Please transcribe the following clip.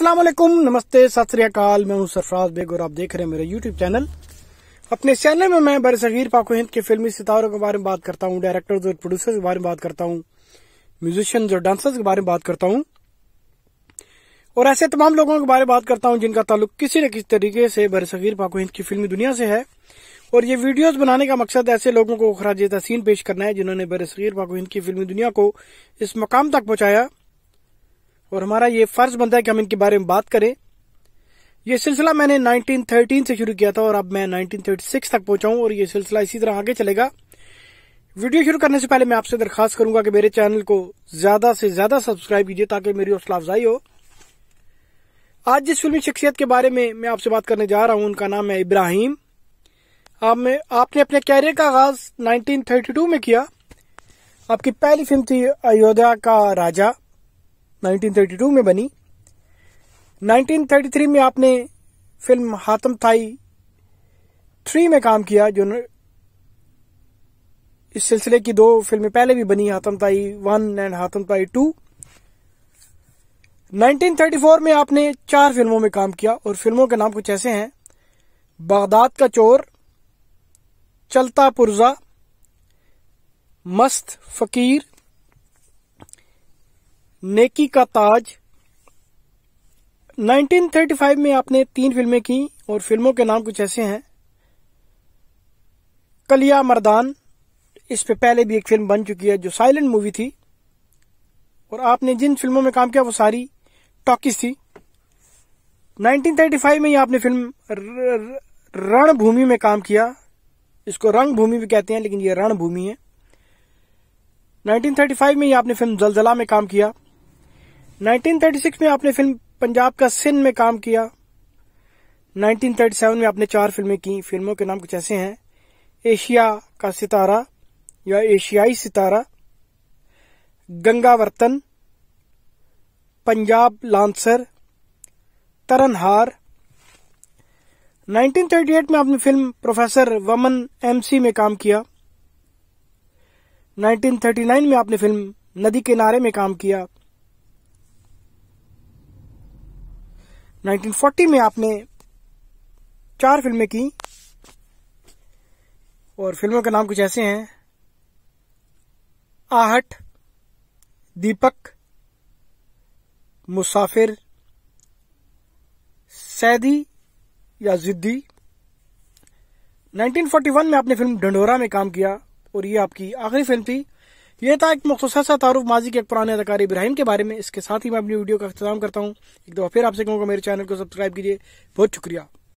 असलम नमस्ते सत मैं हूं सरफराज बेग और आप देख रहे हैं मेरा यूट्यूब चैनल अपने चैनल में मैं बर सगीर पाको हिंद के फिल्मी सितारों के बारे में बात करता हूं डायरेक्टर्स और प्रोड्यूसर्स के बारे में बात करता हूं म्यूजिशियंस और डांसर्स के बारे में बात करता हूं और ऐसे तमाम लोगों के बारे में बात करता हूं जिनका ताल्लुक किसी न किसी तरीके से बर सगीर पाको हिंद की फिल्मी दुनिया से है और ये वीडियोज बनाने का मकसद ऐसे लोगों को खराज तहसीन पेश करना है जिन्होंने बर सगीर पाको हिंद की फिल्मी दुनिया को इस मकाम तक पहुंचाया और हमारा ये फर्ज बनता है कि हम इनके बारे में बात करें यह सिलसिला मैंने 1913 से शुरू किया था और अब मैं 1936 तक पहुंचा हूं और यह सिलसिला इसी तरह आगे चलेगा वीडियो शुरू करने से पहले मैं आपसे दरखास्त करूंगा कि मेरे चैनल को ज्यादा से ज्यादा सब्सक्राइब कीजिए ताकि मेरी हौसला अफजाई हो आज जिस फिल्मी शख्सियत के बारे में मैं आपसे बात करने जा रहा हूं उनका नाम है इब्राहिम आप में, आपने अपने कैरियर का आगाज 1932 में किया आपकी पहली फिल्म थी अयोध्या का राजा 1932 में बनी 1933 में आपने फिल्म हातम थाई थ्री में काम किया जो इस सिलसिले की दो फिल्में पहले भी बनी Hatim Tai one and Hatim Tai two 1934 में आपने चार फिल्मों में काम किया और फिल्मों के नाम कुछ ऐसे हैं बागदाद का चोर चलता पुर्जा मस्त फकीर नेकी का ताज 1935 में आपने तीन फिल्में की और फिल्मों के नाम कुछ ऐसे हैं कलिया मर्दान इस पे पहले भी एक फिल्म बन चुकी है जो साइलेंट मूवी थी और आपने जिन फिल्मों में काम किया वो सारी टॉकीज थी 1935 में ही आपने फिल्म रणभूमि में काम किया इसको रंगभूमि भी कहते हैं लेकिन ये रणभूमि है 1935 में ही आपने फिल्म जलजला में काम किया 1936 में आपने फिल्म पंजाब का सिन में काम किया 1937 में आपने चार फिल्में की फिल्मों के नाम कुछ ऐसे हैं एशिया का सितारा या एशियाई सितारा गंगा वर्तन पंजाब लांसर तरनहार 1938 में आपने फिल्म प्रोफेसर वमन एमसी में काम किया 1939 में आपने फिल्म नदी किनारे में काम किया 1940 में आपने चार फिल्में की और फिल्मों का नाम कुछ ऐसे हैं आहट दीपक मुसाफिर सैदी या जिद्दी 1941 में आपने फिल्म ढंडोरा में काम किया और ये आपकी आखिरी फिल्म थी ये था एक मुख्तार सा तारुफ माजी के एक पुराने अधिकारी इब्राहिम के बारे में इसके साथ ही मैं अपनी वीडियो का अख्ताम करता हूँ एक दफ़ा फिर आपसे कहूँगा मेरे चैनल को सब्सक्राइब कीजिए बहुत शुक्रिया